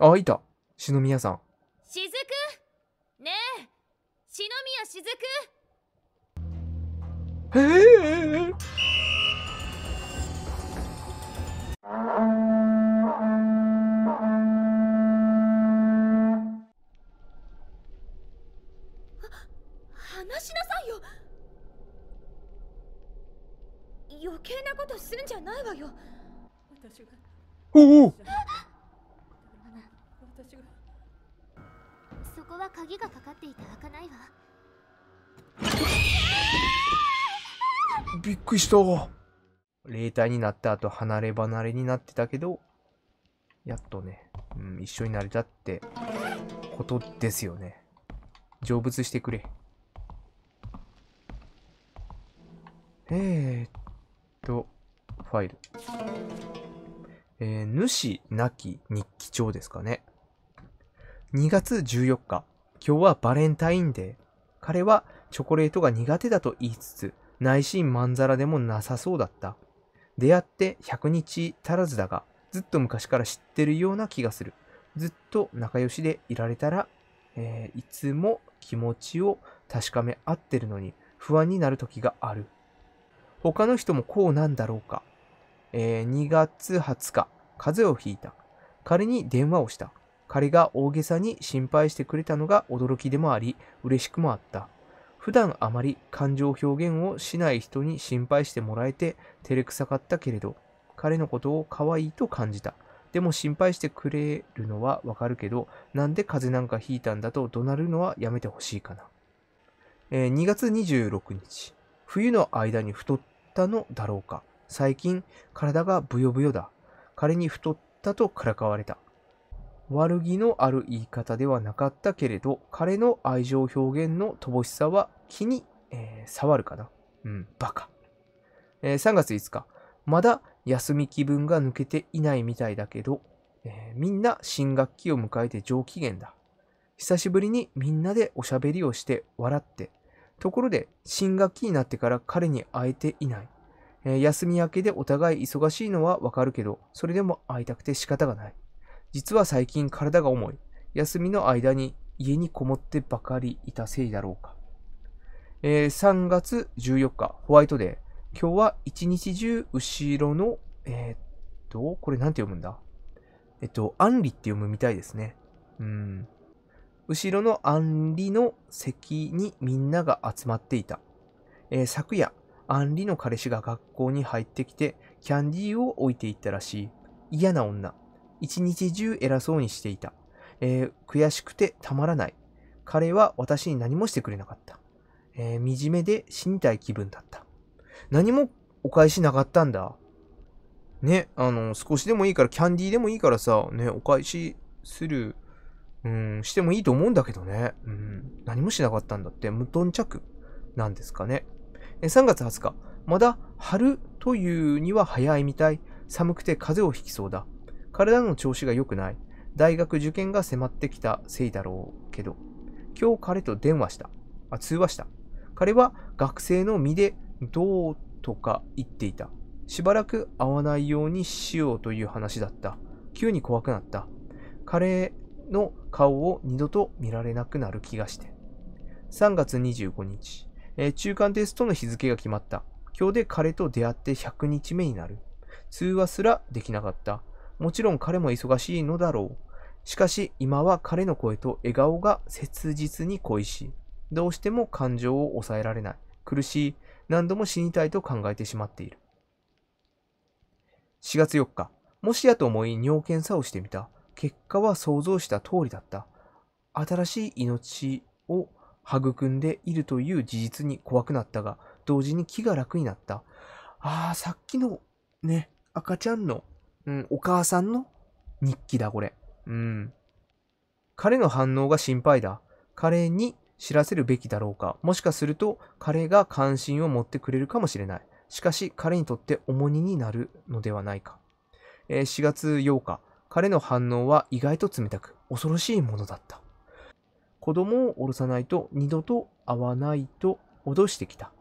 あ、いた。篠宮さん。しずくねえ、篠宮しずくへえ話しなさいよ余計なことするんじゃないわよ私がおおこは鍵がかかっていた開かないわびっくりした霊体になった後離れ離れになってたけどやっとね、うん、一緒になれたってことですよね成仏してくれえー、っとファイルえー、主なき日記帳ですかね2月14日、今日はバレンタインデー。彼はチョコレートが苦手だと言いつつ、内心まんざらでもなさそうだった。出会って100日足らずだが、ずっと昔から知ってるような気がする。ずっと仲良しでいられたら、えー、いつも気持ちを確かめ合ってるのに不安になる時がある。他の人もこうなんだろうか。えー、2月20日、風邪をひいた。彼に電話をした。彼が大げさに心配してくれたのが驚きでもあり、嬉しくもあった。普段あまり感情表現をしない人に心配してもらえて照れくさかったけれど、彼のことを可愛いと感じた。でも心配してくれるのはわかるけど、なんで風邪なんかひいたんだと怒鳴るのはやめてほしいかな。えー、2月26日、冬の間に太ったのだろうか。最近、体がブヨブヨだ。彼に太ったとからかわれた。悪気のある言い方ではなかったけれど、彼の愛情表現の乏しさは気に、えー、触るかな。うん、バカ。えー、3月5日、まだ休み気分が抜けていないみたいだけど、えー、みんな新学期を迎えて上機嫌だ。久しぶりにみんなでおしゃべりをして笑って。ところで、新学期になってから彼に会えていない。えー、休み明けでお互い忙しいのはわかるけど、それでも会いたくて仕方がない。実は最近体が重い。休みの間に家にこもってばかりいたせいだろうか。えー、3月14日、ホワイトデー。今日は一日中後ろの、えー、っと、これなんて読むんだえっと、アンリって読むみたいですね。うん。後ろのアンリの席にみんなが集まっていた。えー、昨夜、アンリの彼氏が学校に入ってきて、キャンディーを置いていったらしい。嫌な女。一日中偉そうにしていた。えー、悔しくてたまらない。彼は私に何もしてくれなかった。えー、惨めで死にたい気分だった。何もお返しなかったんだ。ね、あの、少しでもいいから、キャンディーでもいいからさ、ね、お返しする、うん、してもいいと思うんだけどね。うん、何もしなかったんだって、無頓着なんですかね。3月20日、まだ春というには早いみたい。寒くて風邪をひきそうだ。体の調子が良くない。大学受験が迫ってきたせいだろうけど、今日彼と電話した。あ、通話した。彼は学生の身でどうとか言っていた。しばらく会わないようにしようという話だった。急に怖くなった。彼の顔を二度と見られなくなる気がして。3月25日、えー、中間テストの日付が決まった。今日で彼と出会って100日目になる。通話すらできなかった。もちろん彼も忙しいのだろう。しかし今は彼の声と笑顔が切実に恋しい。どうしても感情を抑えられない。苦しい。何度も死にたいと考えてしまっている。4月4日、もしやと思い尿検査をしてみた。結果は想像した通りだった。新しい命を育んでいるという事実に怖くなったが、同時に気が楽になった。ああ、さっきのね、赤ちゃんのうん、お母さんの日記だ、これ。うん。彼の反応が心配だ。彼に知らせるべきだろうか。もしかすると彼が関心を持ってくれるかもしれない。しかし彼にとって重荷になるのではないか。えー、4月8日、彼の反応は意外と冷たく、恐ろしいものだった。子供を降ろさないと二度と会わないと脅してきた。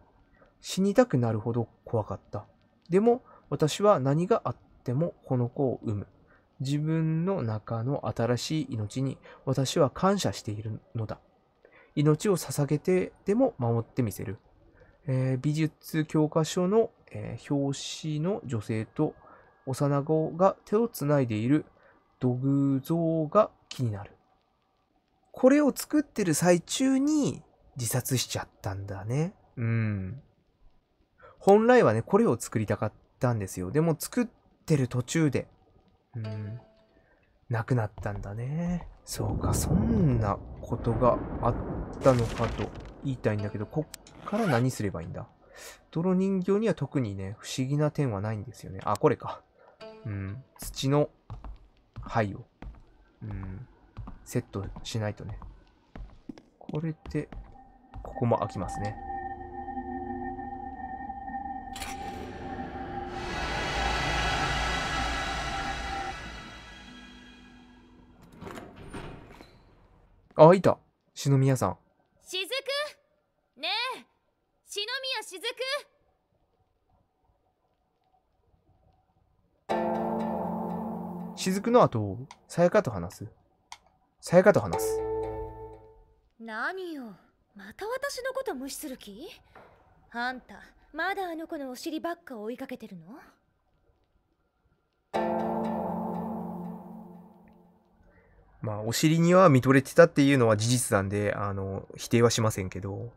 死にたくなるほど怖かった。でも私は何があっってもこの子を産む。自分の中の新しい命に私は感謝しているのだ。命を捧げてでも守ってみせる。えー、美術教科書の、えー、表紙の女性と幼子が手をつないでいる土偶像が気になる。これを作ってる最中に自殺しちゃったんだね。うん。本来はね、これを作りたかったんですよ。でも作っってる途中で、うん、亡くなったんだね。そうか、そんなことがあったのかと言いたいんだけど、こっから何すればいいんだ泥人形には特にね、不思議な点はないんですよね。あ、これか。うん、土の灰を、うん、セットしないとね。これで、ここも開きますね。あ、いた。篠宮さん。しずくねえ、篠宮しずくくの後、さやかと話す。さやかと話す。何よ、また私のこと無視する気あんた、まだあの子のお尻ばっか追いかけてるのまあ、お尻には見とれてたっていうのは事実なんで、あの、否定はしませんけど。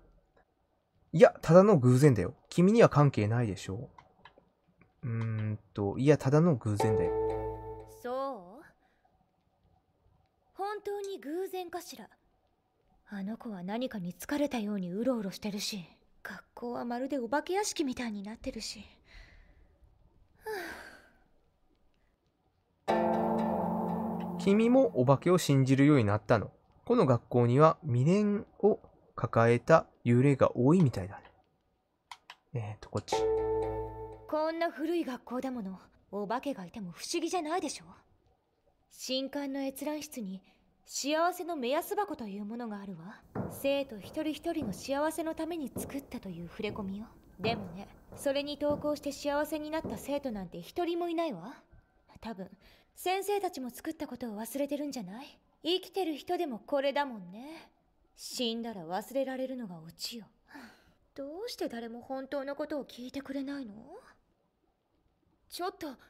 いや、ただの偶然だよ。君には関係ないでしょう。うーんと、いや、ただの偶然だよ。そう本当に偶然かしら。あの子は何かに疲れたようにうろうろしてるし、学校はまるでお化け屋敷みたいになってるし。君もお化けを信じるようになったの。この学校には未練を抱えた幽霊が多いみたいだね。えっ、ー、と、こっち。こんな古い学校だもの、お化けがいても不思議じゃないでしょ。新刊の閲覧室に幸せの目安箱というものがあるわ。生徒一人一人の幸せのために作ったという触れ込みよ。でもね、それに投稿して幸せになった生徒なんて一人もいないわ。多分先生たちも作ったことを忘れてるんじゃない生きてる人でもこれだもんね死んだら忘れられるのがオチよどうして誰も本当のことを聞いてくれないのちょっとなんで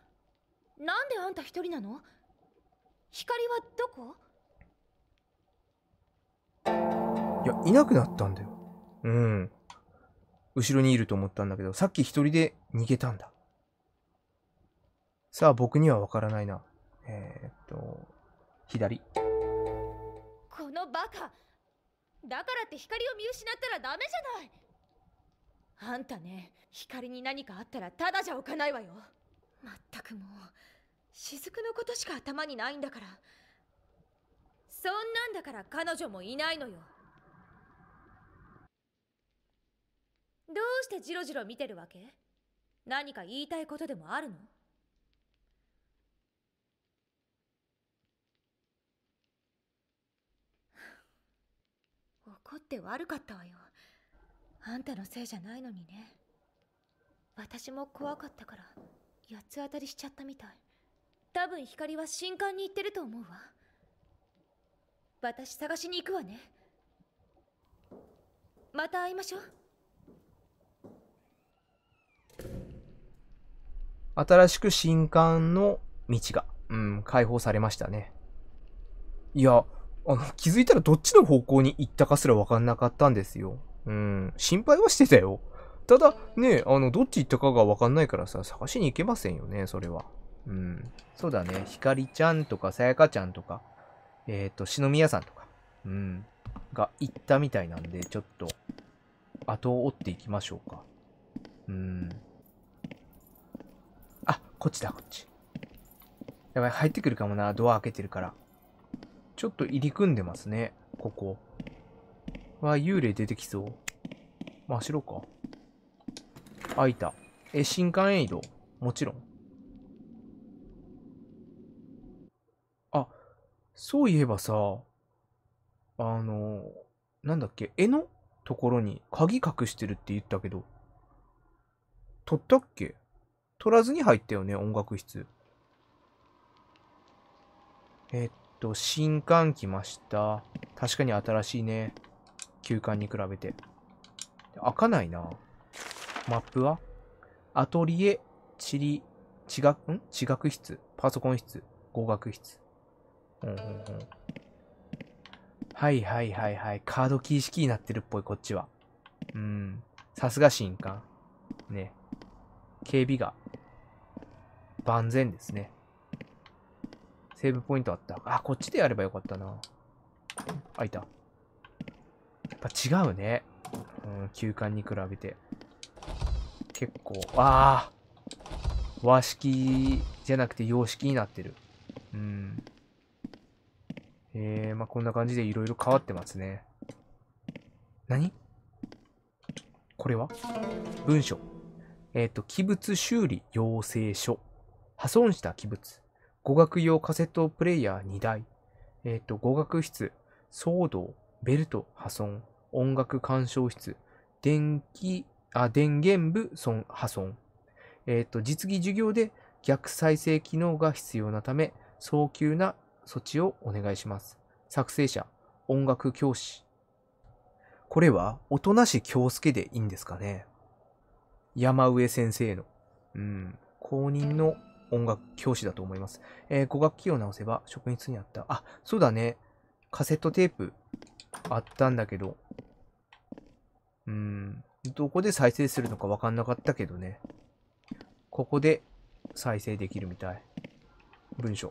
あんた一人なの光はどこいやいなくなったんだようん後ろにいると思ったんだけどさっき一人で逃げたんださあ僕にはわからないなえー、っと、左。このバカだからって光を見失ったらダメじゃないあんたね、光に何かあったらただじゃおかないわよ。まったくもう、雫のことしか頭にないんだから。そんなんだから彼女もいないのよ。どうしてジロジロ見てるわけ何か言いたいことでもあるの怒って悪かったわよあんたのせいじゃないのにね私も怖かったから八つ当たりしちゃったみたい多分光は新刊に行ってると思うわ私探しに行くわねまた会いましょう新しく新刊の道が、うん、解放されましたね。いや、あの、気づいたらどっちの方向に行ったかすらわかんなかったんですよ。うん、心配はしてたよ。ただ、ね、あの、どっち行ったかがわかんないからさ、探しに行けませんよね、それは。うん。そうだね、ひかりちゃんとか、さやかちゃんとか、えっ、ー、と、しのみやさんとか、うん、が行ったみたいなんで、ちょっと、後を追っていきましょうか。うん。あ、こっちだ、こっち。やばい、入ってくるかもな、ドア開けてるから。ちょっと入り組んでますね。ここ。わ、幽霊出てきそう。真白か。あ、いた。え、新幹線移動。もちろん。あ、そういえばさ、あの、なんだっけ、絵のところに鍵隠してるって言ったけど、取ったっけ取らずに入ったよね、音楽室。えっっと、新刊来ました。確かに新しいね。旧刊に比べて。開かないな。マップはアトリエ、地理、地学、ん地学室、パソコン室、語学室。うんうんうん。はいはいはいはい。カードキー式になってるっぽい、こっちは。うん。さすが新刊。ね。警備が万全ですね。セーブポイントあった。あ、こっちでやればよかったな。あ、いた。やっぱ違うね。うん、休館に比べて。結構、ああ和式じゃなくて洋式になってる。うん。えー、まあ、こんな感じで色々変わってますね。何これは文書。えっ、ー、と、器物修理要請書。破損した器物。語学用カセットプレイヤー2台、えっ、ー、と、語学室、騒動、ベルト破損、音楽鑑賞室、電気、あ、電源部損破損。えっ、ー、と、実技授業で逆再生機能が必要なため、早急な措置をお願いします。作成者、音楽教師。これは、音なし京介でいいんですかね山上先生の、うん、公認の音楽教師だと思います。えー、語学器を直せば職員室にあった。あ、そうだね。カセットテープあったんだけど。うん。どこで再生するのかわかんなかったけどね。ここで再生できるみたい。文章。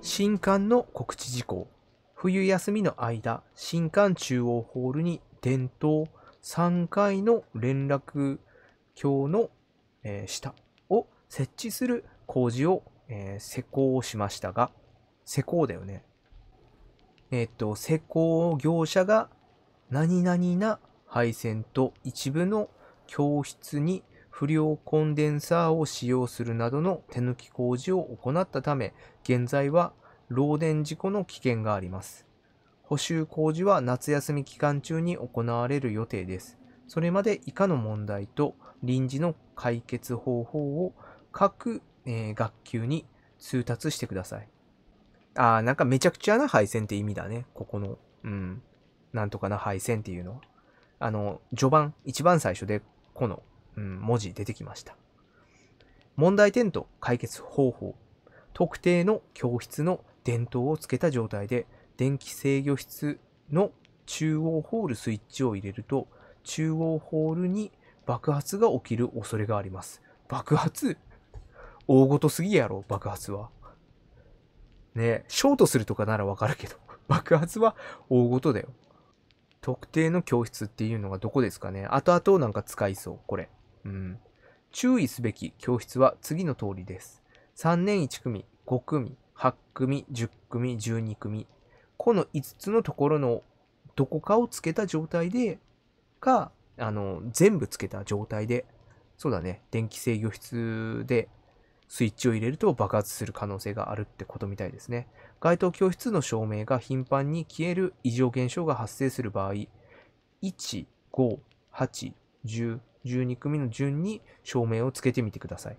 新刊の告知事項。冬休みの間、新刊中央ホールに伝統3回の連絡橋の、えー、下。設置する工事を、えー、施工をしましたが、施工だよね。えー、っと、施工業者が何々な配線と一部の教室に不良コンデンサーを使用するなどの手抜き工事を行ったため、現在は漏電事故の危険があります。補修工事は夏休み期間中に行われる予定です。それまで以下の問題と臨時の解決方法を各、えー、学級に通達してください。ああ、なんかめちゃくちゃな配線って意味だね。ここの。うん。なんとかな配線っていうのは。あの、序盤、一番最初で、この、うん、文字出てきました。問題点と解決方法。特定の教室の電灯をつけた状態で、電気制御室の中央ホールスイッチを入れると、中央ホールに爆発が起きる恐れがあります。爆発大ごとすぎやろ、爆発は。ねショートするとかならわかるけど、爆発は大ごとだよ。特定の教室っていうのがどこですかね。後々なんか使いそう、これ。うん。注意すべき教室は次の通りです。3年1組、5組、8組、10組、12組。この5つのところのどこかをつけた状態で、か、あの、全部つけた状態で、そうだね、電気制御室でスイッチを入れると爆発する可能性があるってことみたいですね。該当教室の照明が頻繁に消える異常現象が発生する場合、1、5、8、10、12組の順に照明をつけてみてください。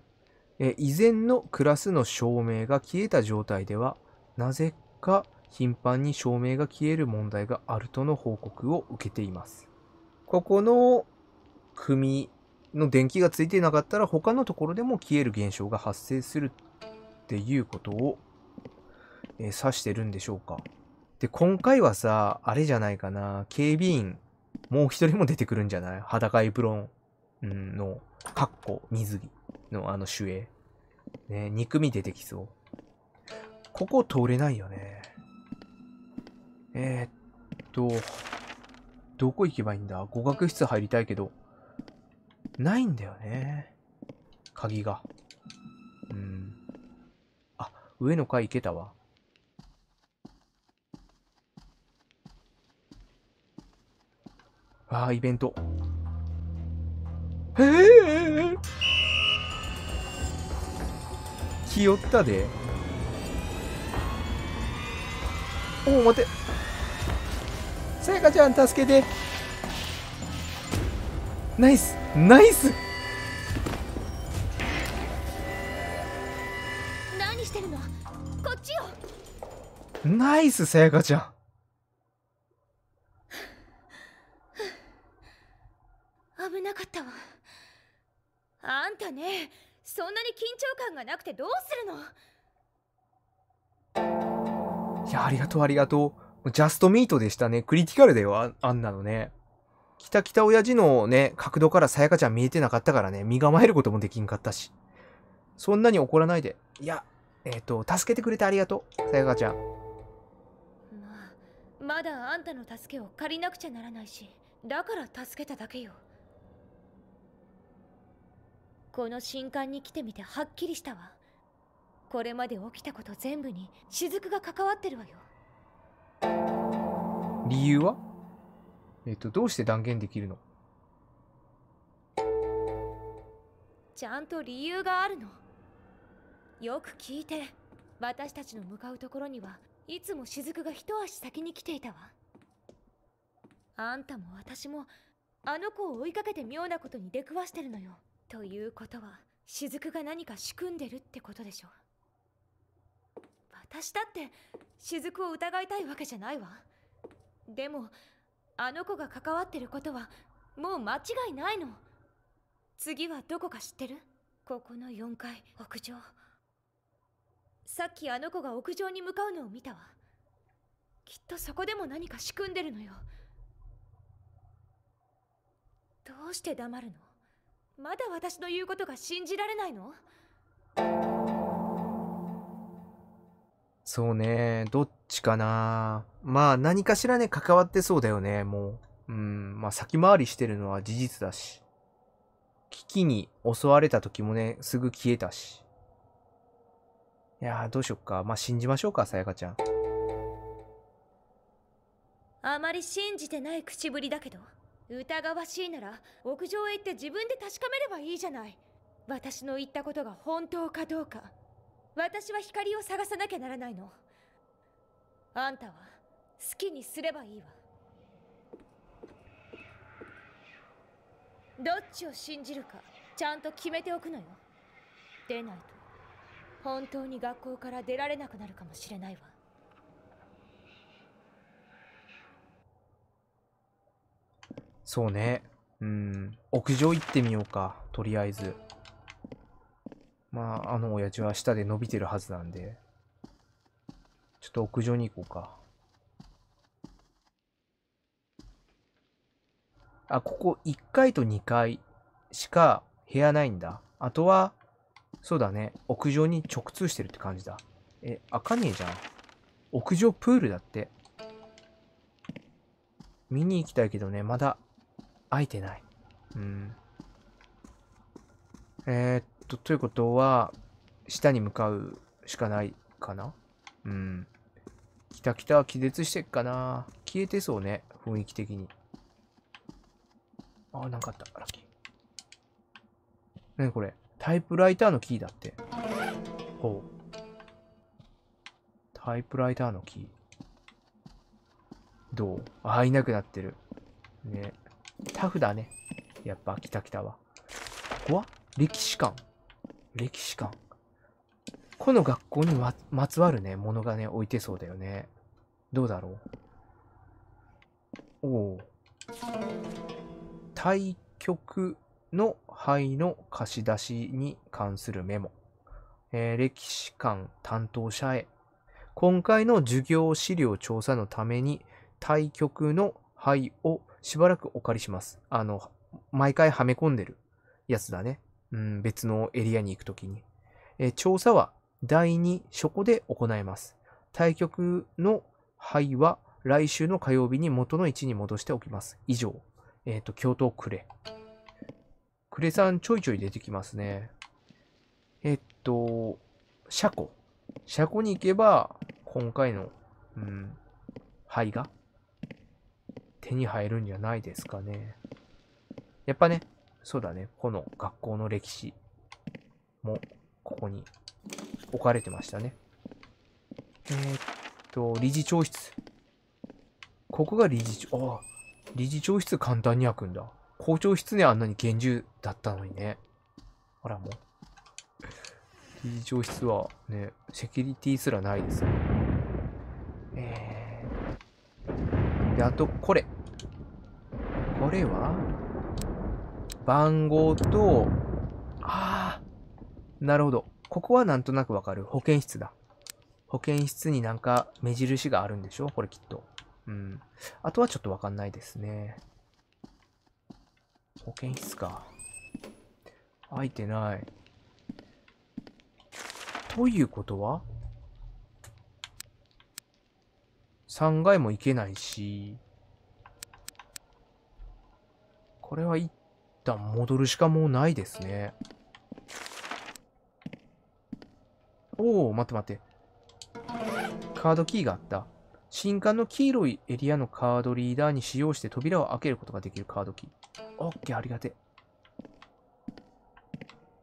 え以前のクラスの照明が消えた状態では、なぜか頻繁に照明が消える問題があるとの報告を受けています。ここの組の電気がついてなかったら他のところでも消える現象が発生するっていうことを、えー、指してるんでしょうか。で、今回はさ、あれじゃないかな、警備員、もう一人も出てくるんじゃない裸エプロンの、かっこ、水着のあの守衛。ね、憎み出てきそう。ここ通れないよね。えー、っと、どこ行けばいいんだ語学室入りたいけど、ないんだよね。鍵が。うん。あ、上の階行けたわ。ああ、イベント。ええー、よったで。おお、待て。さやかちゃん、助けて。ナイスナイス何してるのこっちよナイスさやかちゃん危なかったわあんたねそんなに緊張感がなくてどうするのいやありがとうありがとうジャストミートでしたねクリティカルだよあんなのねきたきた親父のね、角度からさやかちゃん見えてなかったからね、身構えることもできんかったし。そんなに怒らないで。いや、えっ、ー、と、助けてくれてありがとう、さやかちゃん。ままだあんたの助けを借りなくちゃならないし、だから助けただけよ。この新刊に来てみてはっきりしたわ。これまで起きたこと全部に雫が関わってるわよ。理由はえっ、と、どうして断言できるのちゃんと理由があるの。よく聞いて、私たちの向かうところにはいつも雫が一足先に来ていたわ。あんたも私もあの子を追いかけて妙なことに出くわしてるのよ。ということは、雫が何か仕組んでるってことでしょ。私だって雫を疑いたいわけじゃないわ。でもあの子が関わってることはもう間違いないの次はどこか知ってるここの4階屋上さっきあの子が屋上に向かうのを見たわきっとそこでも何か仕組んでるのよどうして黙るのまだ私の言うことが信じられないのそうね。どっちかな。まあ、何かしらね、関わってそうだよね、もう。うん。まあ、先回りしてるのは事実だし。危機に襲われた時もね、すぐ消えたし。いやどうしよっか。まあ、信じましょうか、さやかちゃん。あまり信じてない口ぶりだけど、疑わしいなら、屋上へ行って自分で確かめればいいじゃない。私の言ったことが本当かどうか。私は光を探さなきゃならないのあんたは好きにすればいいわどっちを信じるかちゃんと決めておくのよ出ないと本当に学校から出られなくなるかもしれないわそうねうん屋上行ってみようかとりあえず。まあ、あの親父は下で伸びてるはずなんで、ちょっと屋上に行こうか。あ、ここ1階と2階しか部屋ないんだ。あとは、そうだね、屋上に直通してるって感じだ。え、開かねえじゃん。屋上プールだって。見に行きたいけどね、まだ開いてない。うん。えー、っと、ということは、下に向かうしかないかなうん。きたきた、気絶してっかな。消えてそうね、雰囲気的に。あ、なんかあった。ラッキー。なにこれタイプライターのキーだって。ほう。タイプライターのキー。どうあ、いなくなってる。ね。タフだね。やっぱ、きたきたは。ここは歴史館。歴史館。この学校にまつわるね、ものがね、置いてそうだよね。どうだろうおお。対局の灰の貸し出しに関するメモ。えー、歴史館担当者へ。今回の授業資料調査のために、対局の灰をしばらくお借りします。あの、毎回はめ込んでるやつだね。うん、別のエリアに行くときに。え調査は第2書庫で行います。対局の牌は来週の火曜日に元の位置に戻しておきます。以上。えっ、ー、と、京都呉。レさんちょいちょい出てきますね。えっと、車庫。車庫に行けば、今回の、うん、灰が手に入るんじゃないですかね。やっぱね、そうだね、この学校の歴史もここに置かれてましたね。えー、っと、理事長室。ここが理事長、ああ、理事長室簡単に開くんだ。校長室ね、あんなに厳重だったのにね。ほら、もう。理事長室はね、セキュリティすらないです。えー。で、あと、これ。これは番号と、ああ、なるほど。ここはなんとなくわかる。保健室だ。保健室になんか目印があるんでしょこれきっと。うん。あとはちょっとわかんないですね。保健室か。開いてない。ということは ?3 階も行けないし、これは行っ旦戻るしかもうないですね。おお、待って待って。カードキーがあった。新刊の黄色いエリアのカードリーダーに使用して扉を開けることができるカードキー。オッケー、ありがて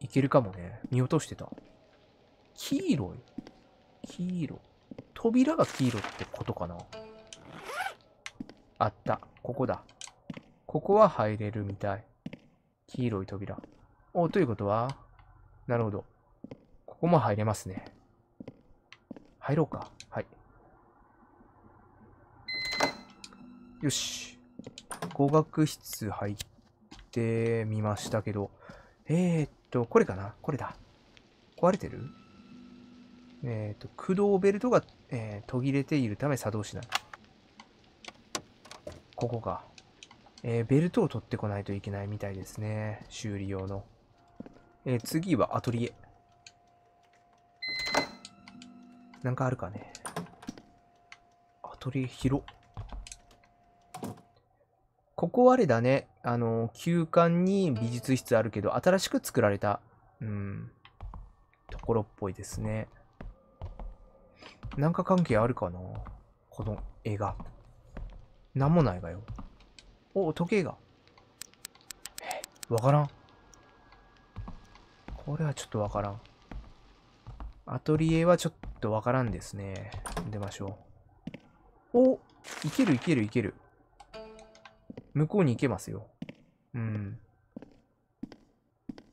え。いけるかもね。見落としてた。黄色い黄色。扉が黄色ってことかなあった。ここだ。ここは入れるみたい。黄色い扉。お、ということは、なるほど。ここも入れますね。入ろうか。はい。よし。語学室入ってみましたけど。えー、っと、これかなこれだ。壊れてるえー、っと、駆動ベルトが、えー、途切れているため作動しない。ここか。えー、ベルトを取ってこないといけないみたいですね。修理用の。えー、次はアトリエ。なんかあるかね。アトリエ広。ここあれだね。あの、旧館に美術室あるけど、新しく作られた、うん、ところっぽいですね。なんか関係あるかなこの絵が。なんもないがよ。お、時計が。え、わからん。これはちょっとわからん。アトリエはちょっとわからんですね。出ましょう。おいけるいけるいける。向こうに行けますよ。うん。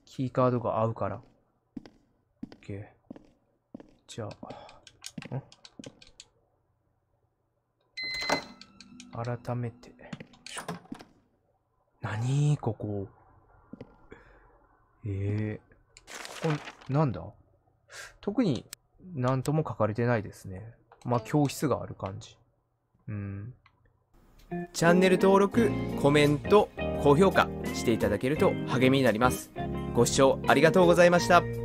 キーカードが合うから。OK。じゃあ、ん改めて。何ここ。ええー。これ、なんだ特に何とも書かれてないですね。まあ、教室がある感じ。うん。チャンネル登録、コメント、高評価していただけると励みになります。ご視聴ありがとうございました。